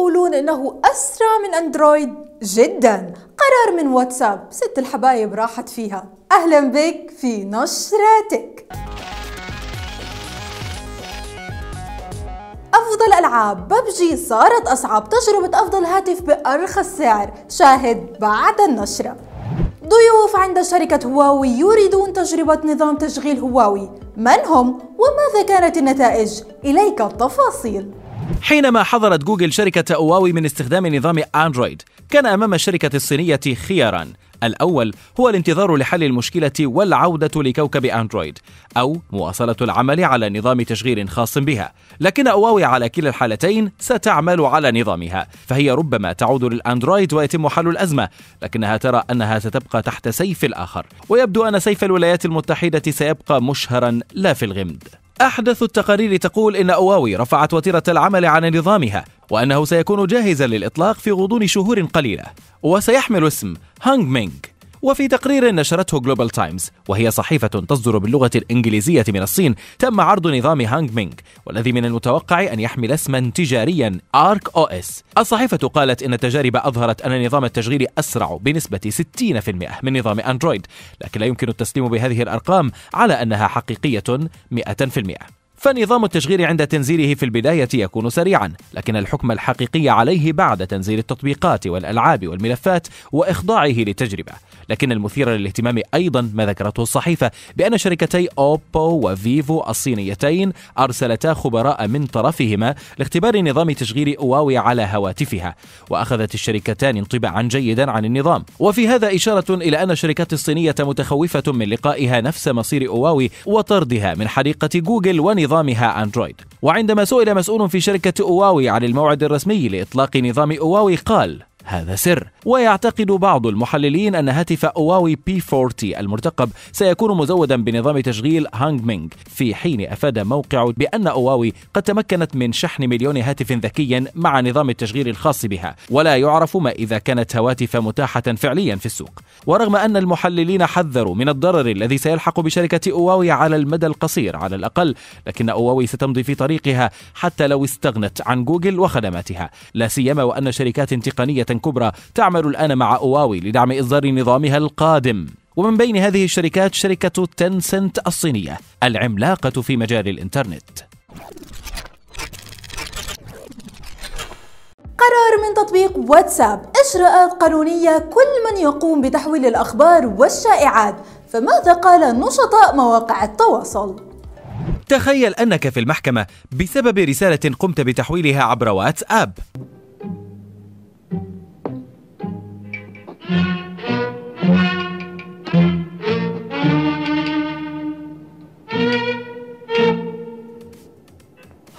يقولون انه اسرع من اندرويد جدا قرار من واتساب ست الحبايب راحت فيها اهلا بك في نشرتك أفضل ألعاب ببجي صارت أصعب تجربة أفضل هاتف بأرخص سعر شاهد بعد النشرة ضيوف عند شركة هواوي يريدون تجربة نظام تشغيل هواوي من هم وماذا كانت النتائج؟ إليك التفاصيل حينما حظرت جوجل شركة أواوي من استخدام نظام أندرويد كان أمام الشركة الصينية خياران الأول هو الانتظار لحل المشكلة والعودة لكوكب أندرويد أو مواصلة العمل على نظام تشغيل خاص بها لكن أواوي على كلا الحالتين ستعمل على نظامها فهي ربما تعود للأندرويد ويتم حل الأزمة لكنها ترى أنها ستبقى تحت سيف الآخر ويبدو أن سيف الولايات المتحدة سيبقى مشهرا لا في الغمد أحدث التقارير تقول إن أواوي رفعت وتيرة العمل عن نظامها وأنه سيكون جاهزا للإطلاق في غضون شهور قليلة وسيحمل اسم هانغ مينغ وفي تقرير نشرته جلوبال تايمز وهي صحيفة تصدر باللغة الإنجليزية من الصين تم عرض نظام هانج مينغ والذي من المتوقع أن يحمل اسما تجاريا آرك أو إس الصحيفة قالت إن التجارب أظهرت أن نظام التشغيل أسرع بنسبة 60% من نظام أندرويد لكن لا يمكن التسليم بهذه الأرقام على أنها حقيقية 100% فنظام التشغيل عند تنزيله في البداية يكون سريعا، لكن الحكم الحقيقي عليه بعد تنزيل التطبيقات والألعاب والملفات وإخضاعه للتجربة، لكن المثير للاهتمام أيضا ما ذكرته الصحيفة بأن شركتي أوبو وفيفو الصينيتين أرسلتا خبراء من طرفهما لاختبار نظام تشغيل هواوي على هواتفها وأخذت الشركتان انطباعا جيدا عن النظام وفي هذا إشارة إلى أن الشركات الصينية متخوفة من لقائها نفس مصير هواوي وطردها من حديقة جوجل ونظامها أندرويد وعندما سئل مسؤول في شركة هواوي عن الموعد الرسمي لإطلاق نظام هواوي قال هذا سر ويعتقد بعض المحللين أن هاتف أواوي بي 40 المرتقب سيكون مزودا بنظام تشغيل هانغ مينغ في حين أفاد موقع بأن أواوي قد تمكنت من شحن مليون هاتف ذكيا مع نظام التشغيل الخاص بها ولا يعرف ما إذا كانت هواتف متاحة فعليا في السوق ورغم أن المحللين حذروا من الضرر الذي سيلحق بشركة أواوي على المدى القصير على الأقل لكن أواوي ستمضي في طريقها حتى لو استغنت عن جوجل وخدماتها لا سيما وأن شركات تقنية كبرى تعمل الآن مع أواوي لدعم إصدار نظامها القادم ومن بين هذه الشركات شركة تنسنت الصينية العملاقة في مجال الإنترنت قرار من تطبيق واتساب إجراءات قانونية كل من يقوم بتحويل الأخبار والشائعات فماذا قال نشطاء مواقع التواصل؟ تخيل أنك في المحكمة بسبب رسالة قمت بتحويلها عبر واتساب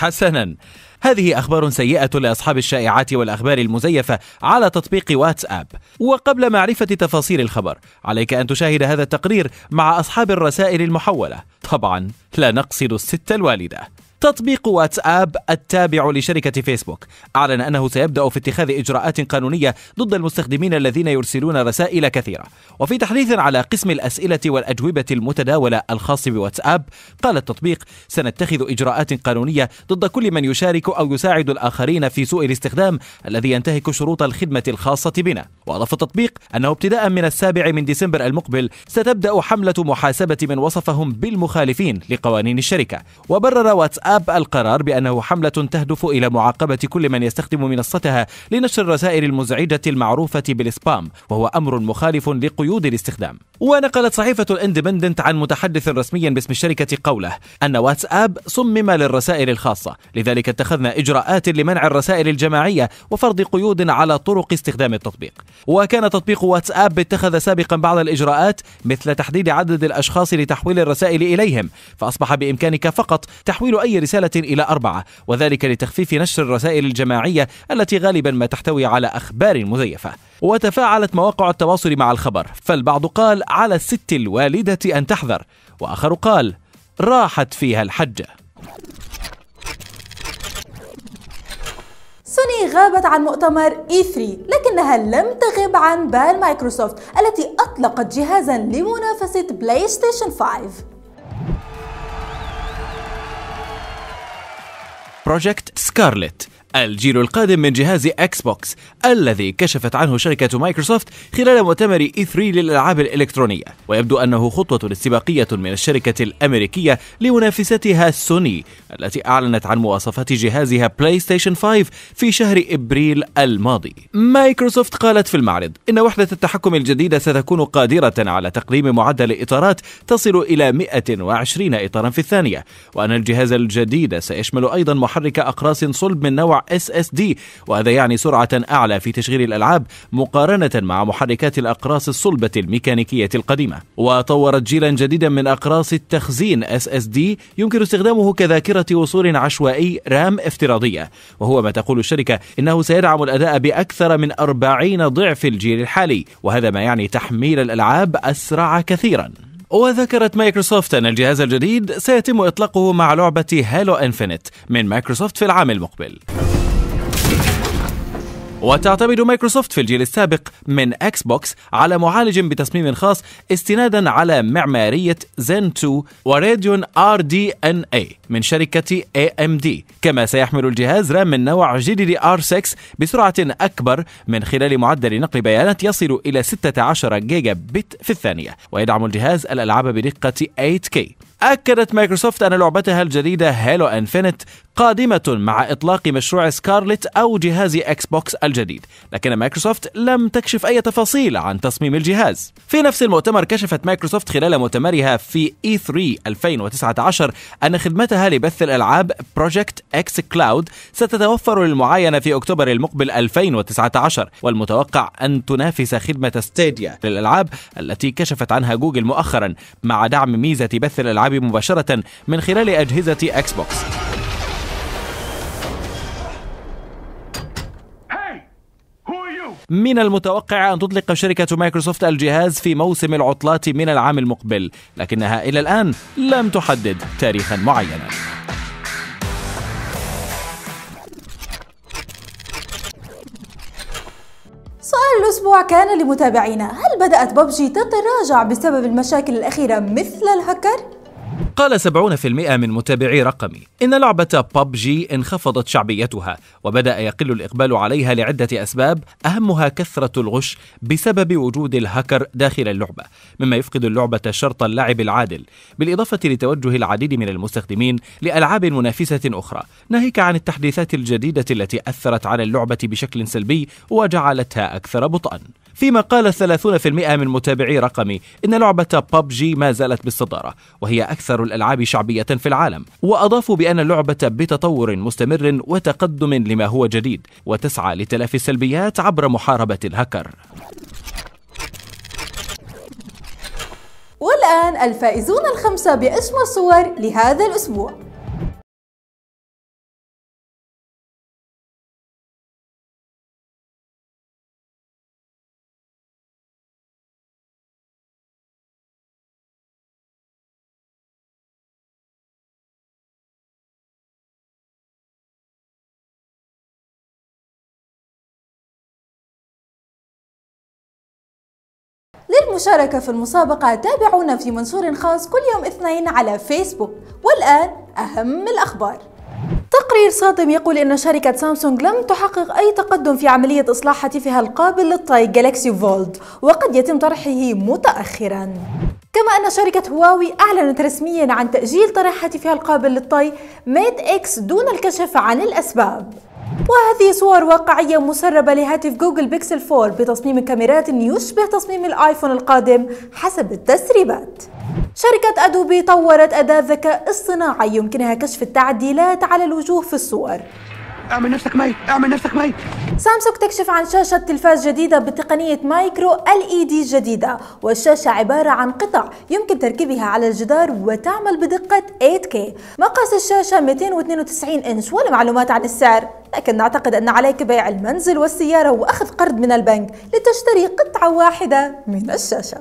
حسنا هذه أخبار سيئة لأصحاب الشائعات والأخبار المزيفة على تطبيق واتساب وقبل معرفة تفاصيل الخبر عليك أن تشاهد هذا التقرير مع أصحاب الرسائل المحولة طبعا لا نقصد الست الوالدة تطبيق واتساب التابع لشركة فيسبوك أعلن أنه سيبدأ في اتخاذ إجراءات قانونية ضد المستخدمين الذين يرسلون رسائل كثيرة وفي تحديث على قسم الأسئلة والأجوبة المتداولة الخاص بواتساب قال التطبيق سنتخذ إجراءات قانونية ضد كل من يشارك أو يساعد الآخرين في سوء الاستخدام الذي ينتهك شروط الخدمة الخاصة بنا وأضاف التطبيق أنه ابتداء من السابع من ديسمبر المقبل ستبدأ حملة محاسبة من وصفهم بالمخالفين لقوانين الشركة وبرر واتساب القرار بأنه حملة تهدف إلى معاقبة كل من يستخدم منصتها لنشر الرسائل المزعجة المعروفة بالسبام وهو أمر مخالف لقيود الاستخدام ونقلت صحيفة الاندبندنت عن متحدث رسمي باسم الشركة قوله أن واتساب صمم للرسائل الخاصة لذلك اتخذنا إجراءات لمنع الرسائل الجماعية وفرض قيود على طرق استخدام التطبيق وكان تطبيق واتساب اتخذ سابقا بعض الإجراءات مثل تحديد عدد الأشخاص لتحويل الرسائل إليهم فأصبح بإمكانك فقط تحويل أي رسالة إلى أربعة وذلك لتخفيف نشر الرسائل الجماعية التي غالبا ما تحتوي على أخبار مزيفة وتفاعلت مواقع التواصل مع الخبر فالبعض قال على الست الوالدة أن تحذر وآخر قال راحت فيها الحجة سوني غابت عن مؤتمر E3 لكنها لم تغب عن بال مايكروسوفت التي أطلقت جهازا لمنافسة بلاي ستيشن 5 بروجكت سكارلت الجيل القادم من جهاز اكس بوكس الذي كشفت عنه شركة مايكروسوفت خلال مؤتمر اي e 3 للألعاب الإلكترونية ويبدو أنه خطوة استباقية من الشركة الأمريكية لمنافستها سوني التي أعلنت عن مواصفات جهازها بلاي ستيشن 5 في شهر إبريل الماضي مايكروسوفت قالت في المعرض إن وحدة التحكم الجديدة ستكون قادرة على تقديم معدل إطارات تصل إلى 120 إطارا في الثانية وأن الجهاز الجديد سيشمل أيضا محرك أقراص صلب من نوع اس دي وهذا يعني سرعة أعلى في تشغيل الألعاب مقارنة مع محركات الأقراص الصلبة الميكانيكية القديمة وطورت جيلا جديدا من أقراص التخزين دي يمكن استخدامه كذاكرة وصول عشوائي رام افتراضية وهو ما تقول الشركة إنه سيدعم الأداء بأكثر من 40 ضعف الجيل الحالي وهذا ما يعني تحميل الألعاب أسرع كثيرا وذكرت مايكروسوفت أن الجهاز الجديد سيتم إطلاقه مع لعبة هالو انفينيت من مايكروسوفت في العام المقبل وتعتمد مايكروسوفت في الجيل السابق من اكس بوكس على معالج بتصميم خاص استنادا على معمارية زين 2 وراديون ار دي ان اي من شركة اي ام دي كما سيحمل الجهاز رام من نوع جي دي دي ار 6 بسرعة أكبر من خلال معدل نقل بيانات يصل إلى 16 جيجا بت في الثانية ويدعم الجهاز الألعاب بدقة 8K أكدت مايكروسوفت أن لعبتها الجديدة هالو انفينيت قادمة مع إطلاق مشروع سكارلت أو جهاز إكس بوكس الجديد لكن مايكروسوفت لم تكشف أي تفاصيل عن تصميم الجهاز في نفس المؤتمر كشفت مايكروسوفت خلال مؤتمرها في E3 2019 أن خدمتها لبث الألعاب بروجكت إكس كلاود ستتوفر للمعاينة في أكتوبر المقبل 2019 والمتوقع أن تنافس خدمة ستيديا للألعاب التي كشفت عنها جوجل مؤخرا مع دعم ميزة بث الألعاب الالعاب مباشرة من خلال أجهزة أكس بوكس من المتوقع أن تطلق شركة مايكروسوفت الجهاز في موسم العطلات من العام المقبل لكنها إلى الآن لم تحدد تاريخا معينا سؤال الأسبوع كان لمتابعينا هل بدأت ببجي تتراجع بسبب المشاكل الأخيرة مثل الهكر؟ قال 70% من متابعي رقمي إن لعبة ببجي انخفضت شعبيتها وبدأ يقل الإقبال عليها لعدة أسباب أهمها كثرة الغش بسبب وجود الهاكر داخل اللعبة مما يفقد اللعبة شرط اللعب العادل بالإضافة لتوجه العديد من المستخدمين لألعاب منافسة أخرى ناهيك عن التحديثات الجديدة التي أثرت على اللعبة بشكل سلبي وجعلتها أكثر بطئا فيما قال 30% من متابعي رقمي إن لعبة ببجي ما زالت بالصدارة وهي أكثر الألعاب شعبية في العالم وأضافوا بأن اللعبة بتطور مستمر وتقدم لما هو جديد وتسعى لتلافي السلبيات عبر محاربة الهكر والآن الفائزون الخمسة باسم الصور لهذا الأسبوع للمشاركة في المسابقة تابعونا في منشور خاص كل يوم اثنين على فيسبوك والآن أهم الأخبار تقرير صادم يقول أن شركة سامسونج لم تحقق أي تقدم في عملية إصلاح هاتفها القابل للطي جالكسي فولد وقد يتم طرحه متأخراً كما أن شركة هواوي أعلنت رسميا عن تأجيل طرح هاتفها القابل للطي ميت إكس دون الكشف عن الأسباب وهذه صور واقعية مسربة لهاتف جوجل بيكسل 4 بتصميم كاميرات يشبه تصميم الايفون القادم حسب التسريبات شركة أدوبي طورت أداة ذكاء اصطناعي يمكنها كشف التعديلات على الوجوه في الصور اعمل نفسك ميت اعمل نفسك ميت سامسونج تكشف عن شاشة تلفاز جديدة بتقنية مايكرو ال اي دي جديدة والشاشة عبارة عن قطع يمكن تركيبها على الجدار وتعمل بدقة 8K مقاس الشاشة 292 انش ولا معلومات عن السعر لكن نعتقد أن عليك بيع المنزل والسيارة وأخذ قرض من البنك لتشتري قطعة واحدة من الشاشة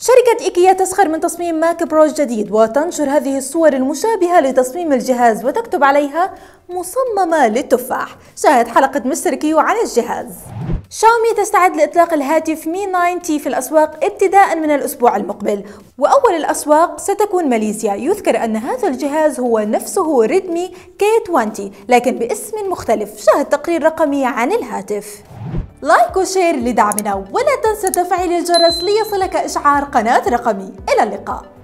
شركة إيكيا تسخر من تصميم ماك برو جديد وتنشر هذه الصور المشابهة لتصميم الجهاز وتكتب عليها مصممة للتفاح شاهد حلقة مستر كيو عن الجهاز شاومي تستعد لإطلاق الهاتف مي 9 تي في الأسواق ابتداء من الأسبوع المقبل وأول الأسواق ستكون ماليزيا يذكر أن هذا الجهاز هو نفسه ريدمي كي 20 لكن باسم مختلف شاهد تقرير رقمي عن الهاتف لايك وشير لدعمنا ولا تنسى تفعيل الجرس ليصلك إشعار قناة رقمي إلى اللقاء